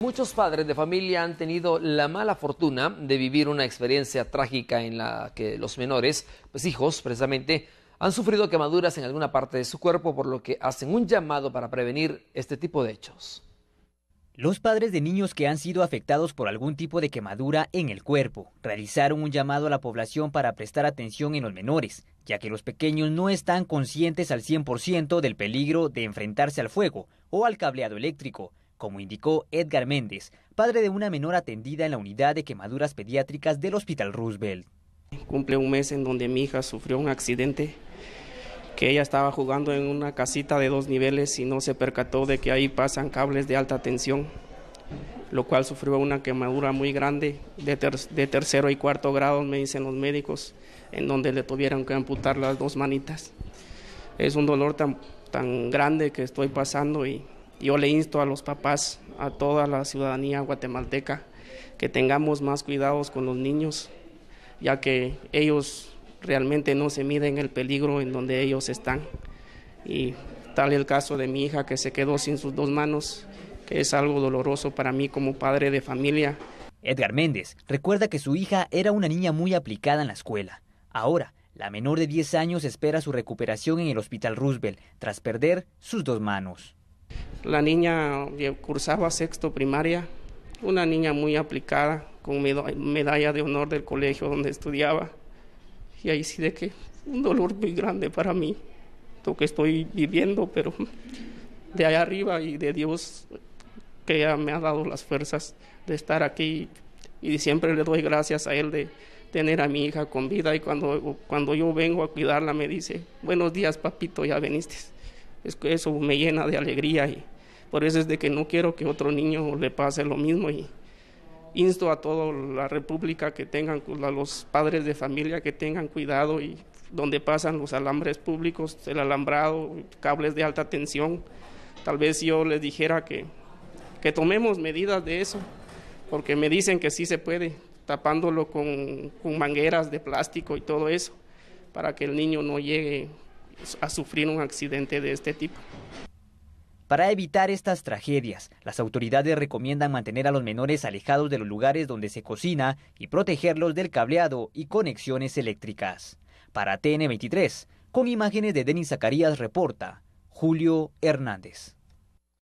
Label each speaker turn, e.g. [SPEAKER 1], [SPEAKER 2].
[SPEAKER 1] Muchos padres de familia han tenido la mala fortuna de vivir una experiencia trágica en la que los menores, pues hijos precisamente, han sufrido quemaduras en alguna parte de su cuerpo, por lo que hacen un llamado para prevenir este tipo de hechos. Los padres de niños que han sido afectados por algún tipo de quemadura en el cuerpo realizaron un llamado a la población para prestar atención en los menores, ya que los pequeños no están conscientes al 100% del peligro de enfrentarse al fuego o al cableado eléctrico como indicó Edgar Méndez, padre de una menor atendida en la unidad de quemaduras pediátricas del Hospital Roosevelt.
[SPEAKER 2] Cumple un mes en donde mi hija sufrió un accidente, que ella estaba jugando en una casita de dos niveles y no se percató de que ahí pasan cables de alta tensión, lo cual sufrió una quemadura muy grande de, tercero y cuarto grado, me dicen los médicos, en donde le tuvieron que amputar las dos manitas. Es un dolor tan, tan grande que estoy pasando y yo le insto a los papás, a toda la ciudadanía guatemalteca, que tengamos más cuidados con los niños, ya que ellos realmente no se miden el peligro en donde ellos están. Y tal el caso de mi hija que se quedó sin sus dos manos, que es algo doloroso para mí como padre de familia. Edgar Méndez recuerda que su hija era una niña muy aplicada
[SPEAKER 1] en la escuela. Ahora, la menor de 10 años espera su recuperación en el Hospital Roosevelt tras perder sus dos manos.
[SPEAKER 2] La niña cursaba sexto primaria, una niña muy aplicada, con medalla de honor del colegio donde estudiaba. Y ahí sí de que un dolor muy grande para mí, lo que estoy viviendo, pero de allá arriba y de Dios que me ha dado las fuerzas de estar aquí y siempre le doy gracias a él de tener a mi hija con vida y cuando, cuando yo vengo a cuidarla me dice, buenos días papito, ya veniste. Es que eso me llena de alegría y, por eso es de que no quiero que otro niño le pase lo mismo y insto a toda la República que tengan, pues, a los padres de familia que tengan cuidado y donde pasan los alambres públicos, el alambrado, cables de alta tensión. Tal vez yo les dijera que, que tomemos medidas de eso, porque me dicen que sí se puede, tapándolo con, con mangueras de plástico y todo eso, para que el niño no llegue a sufrir un accidente de este tipo.
[SPEAKER 1] Para evitar estas tragedias, las autoridades recomiendan mantener a los menores alejados de los lugares donde se cocina y protegerlos del cableado y conexiones eléctricas. Para TN23, con imágenes de Denis Zacarías reporta Julio Hernández.